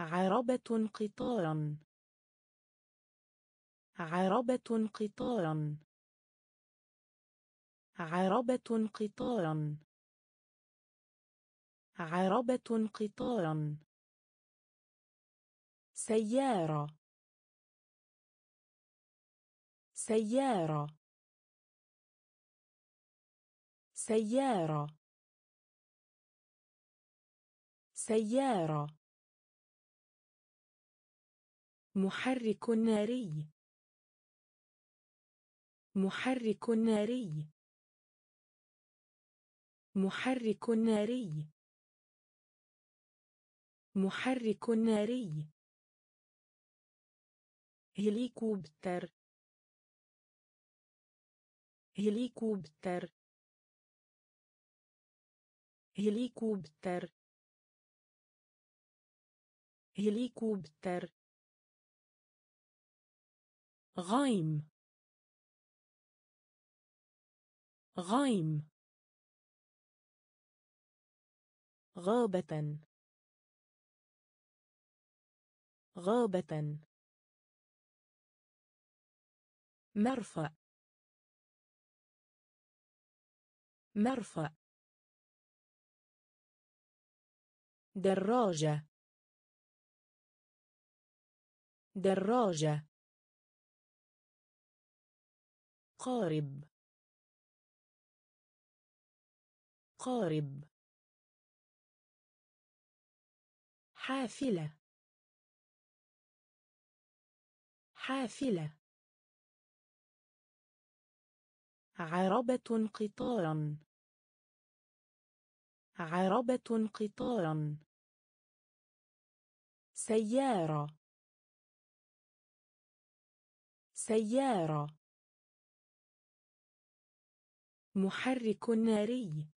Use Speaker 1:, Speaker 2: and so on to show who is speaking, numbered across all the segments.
Speaker 1: عربة قطارا عربة قطارا عربة قطارا عربة قطارا سيارة سيارة سيارة سيارة سيارة. محرك ناري محرك ناري محرك ناري محرك ناري هليكوبتر هليكوبتر هليكوبتر هليكوبتر غيم غيم غابة غابة مرفأ مرفأ دراجة دراجة قارب قارب حافلة حافلة عربة قطارا عربة قطارا سيارة سيارة محرك ناري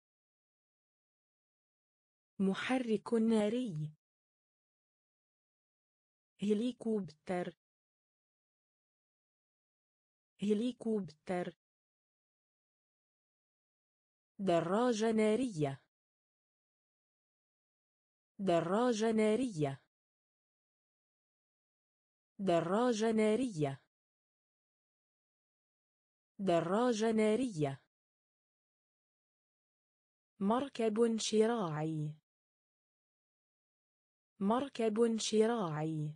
Speaker 1: محرك ناري هليكوبتر هليكوبتر دراجة نارية دراجة نارية دراجة نارية دراجة نارية مركب شراعي مركب شراعي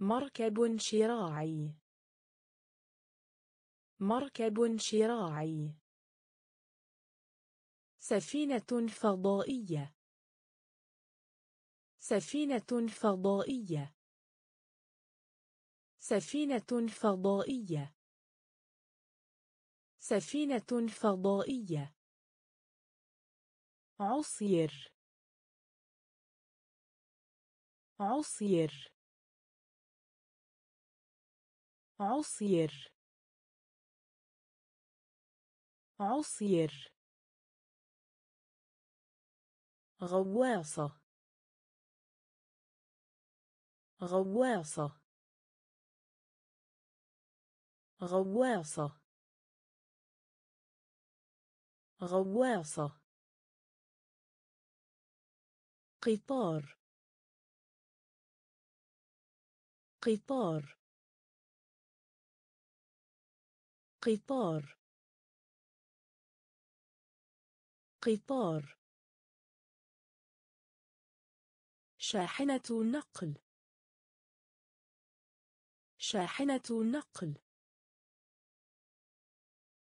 Speaker 1: مركب شراعي مركب شراعي سفينة فضائية سفينة فضائية سفينة فضائية سفينة فضائية عصير عصير عصير عصير غواصة غواصة غواصة غواصة قطار قطار قطار قطار شاحنة نقل شاحنة نقل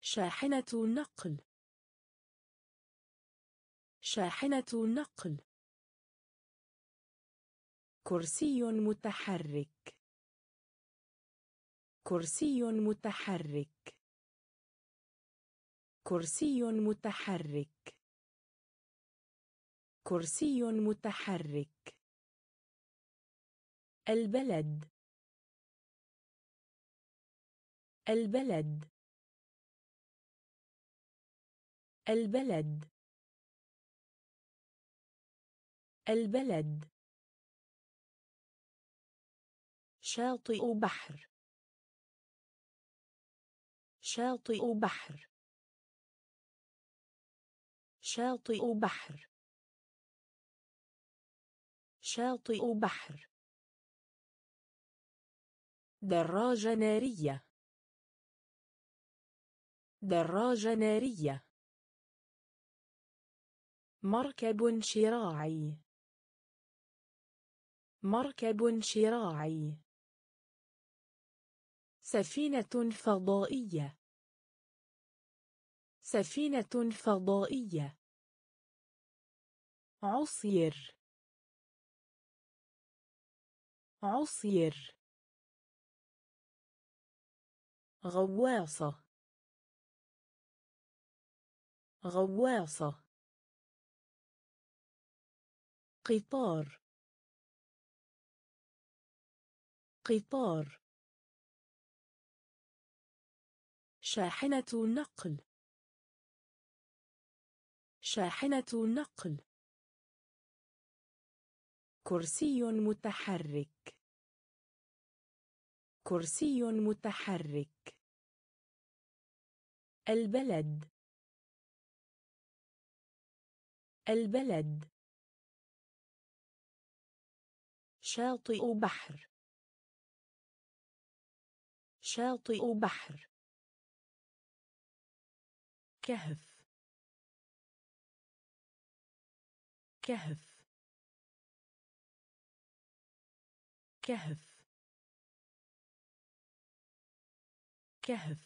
Speaker 1: شاحنة نقل شاحنة نقل كرسي متحرك كرسي متحرك كرسي متحرك كرسي متحرك البلد البلد البلد البلد شاطئ بحر شاطئ بحر شاطئ بحر شاطئ بحر دراجة نارية دراجة نارية مركب شراعي مركب شراعي سفينة فضائية سفينة فضائية عصير عصير غواصة غواصة قطار قطار شاحنة نقل شاحنة نقل كرسي متحرك كرسي متحرك البلد البلد شاطئ بحر شاطئ بحر كهف كهف كهف كهف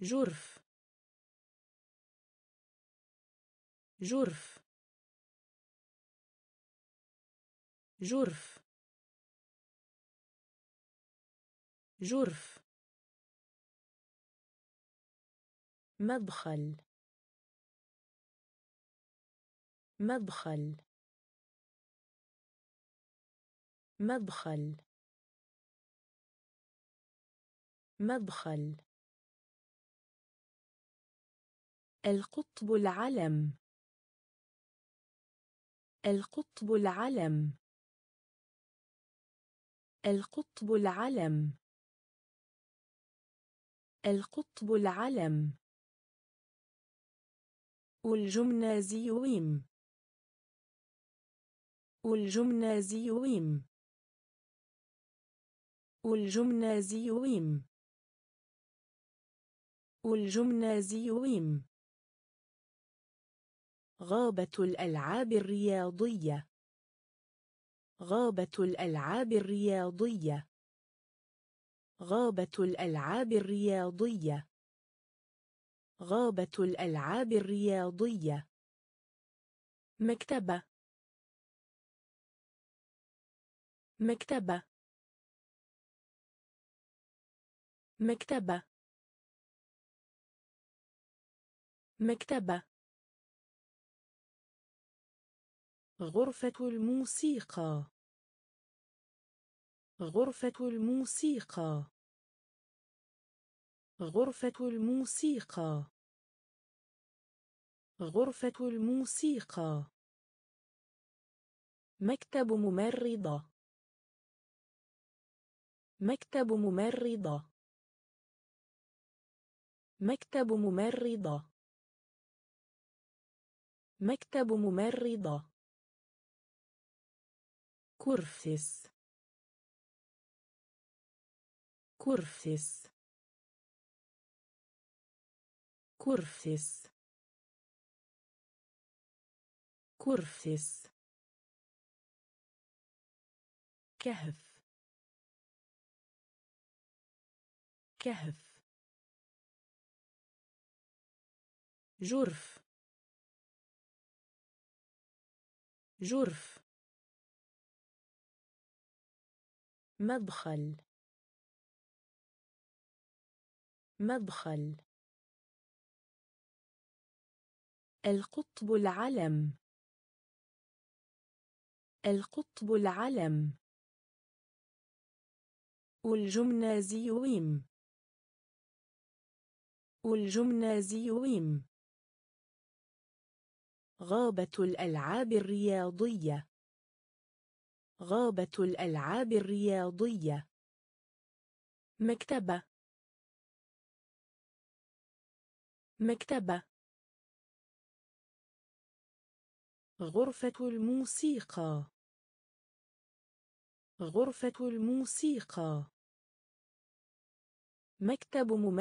Speaker 1: جرف جرف جرف جرف مدخل مدخل مدخل مدخل القطب العلم القطب العلم القطب العلم القطب العلم الجمنازيوم الجمنازيوم الجمنازيوم الجمنازيوم غابة الألعاب الرياضية غابة الألعاب الرياضية غابة الألعاب الرياضية غابة الألعاب الرياضية مكتبة مكتبة مكتبة مكتبة غرفة الموسيقى غرفة الموسيقى غرفة الموسيقى غرفة الموسيقى مكتب ممرضة مكتب ممرضة مكتب ممرضة مكتب ممرضة كرفس كرفس كورفيس كورفيس كهف كهف جرف جرف مدخل مدخل القطب العلم القطب العلم والجمنازيوم والجمنازيوم غابة الألعاب الرياضية غابة الألعاب الرياضية مكتبة مكتبة غرفة الموسيقى غرفة الموسيقى مكتب ممثل